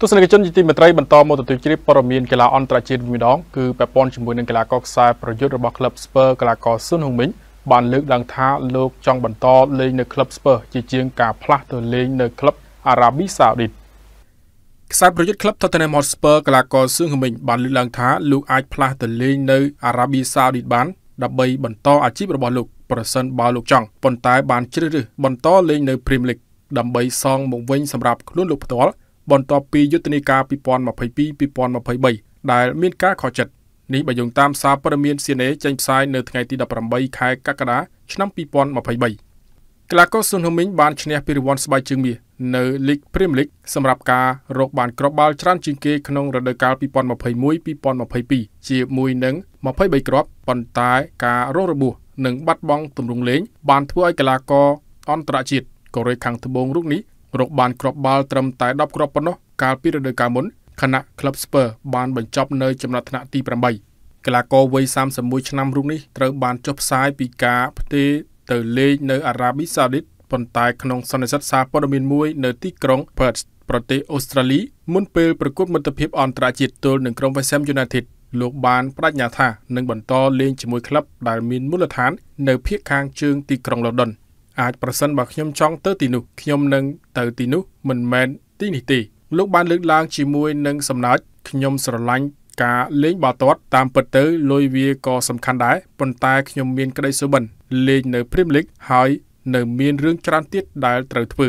ទស្សនិកជនជាទីមេត្រីបន្តមកទទួលជ្រាបព័ត៌មានកីឡាអន្តរជាតិម្ដងគឺពាក់ព័ន្ធជាមួយនឹងកីឡាករខ្សែប្រយុទ្ធរបស់ក្លឹប Spurs កីឡាករស៊ុនហ៊ុងមីងបានលើកឡើងថាលោកចង់បន្តលេងនៅក្លឹប Spurs ជាជាងការផ្លាស់ទៅលេងនៅក្លឹប Arabi Saudit ខ្សែប្រយុទ្ធក្លឹប Tottenham Hotspur កីឡាករស៊ុនហ៊ុងមីងបានលើកឡើងថាលោកអាចផ្លាស់ទៅលេងនៅ Arabi Saudit បានដើម្បីបន្តអាជីពរបស់លោកប្រសិនបើលោកចង់ប៉ុន្តែបានជ្រើសរើសបន្តលេងនៅ Premier League ដើម្បីសងមកវិញសម្រាប់ខ្លួនលោកផ្ទាល់បន្ទាប់ពីយុទ្ធនាការ2022-2023ដែលមានការខកចិត្តនេះបើយោងតាមសារព័ត៌មាន CNN ចេញផ្សាយនៅថ្ងៃទី18ខែកក្កដាឆ្នាំ2023ក្លាកូស៊ុនហូមីងបានឈ្នះពានរង្វាន់ស្បែកជើងមាសនៅលីក Premier League សម្រាប់ការរកបានគ្រាប់បាល់ច្រើនជាងគេក្នុងរដូវកាល2021-2022ជាមួយនឹង23គ្រាប់ប៉ុន្តែការរងរបួសនិងបាត់បង់ទម្រង់លេង បានធ្វើឲ្យកីឡាករអន្តរជាតិកូរ៉េខាងត្បូងរូបនេះរកបានគ្រាប់បាល់ត្រឹមតែ10គ្រាប់ប៉ុណ្ណោះកាលពីរដូវកាលមុនខណៈក្លឹប Spurs បានបញ្ចប់នៅចំណាត់ថ្នាក់ទី8កីឡាករវ័យ31ឆ្នាំរូបនេះត្រូវបានចុះផ្សាយពីការផ្ទេរទៅលេងនៅ អារ៉ាប៊ីសាអូឌីតប៉ុន្តែក្នុងសន្និសីទសារព័ត៌មានមួយ នៅទីក្រុង Perth ប្រទេសអូស្ត្រាលីមុនពេលប្រកួតមិត្តភាព អន្តរជាតិទល់នឹងក្រុម West Ham United លោកបានបដិញ្ញាថានឹងបន្តលេងជាមួយក្លឹបដែលមានមូលដ្ឋាននៅភូមិខាងជើងទីក្រុង London ។អាចប្រសិនបើខ្ញុំចង់ទៅទីនោះខ្ញុំនឹងទៅទីនោះមិនមែនទីនេះទេលោកបានលើកឡើងជាមួយនឹងសំណើចខ្ញុំស្រឡាញ់ការលេងបាល់ទាត់តាមពិតទៅលុយវាក៏សំខាន់ដែរប៉ុន្តែខ្ញុំមានក្តីសុបិនលេងនៅព្រីមលីកហើយនៅ មានរឿងច្រើនទៀតដែលត្រូវធ្វើ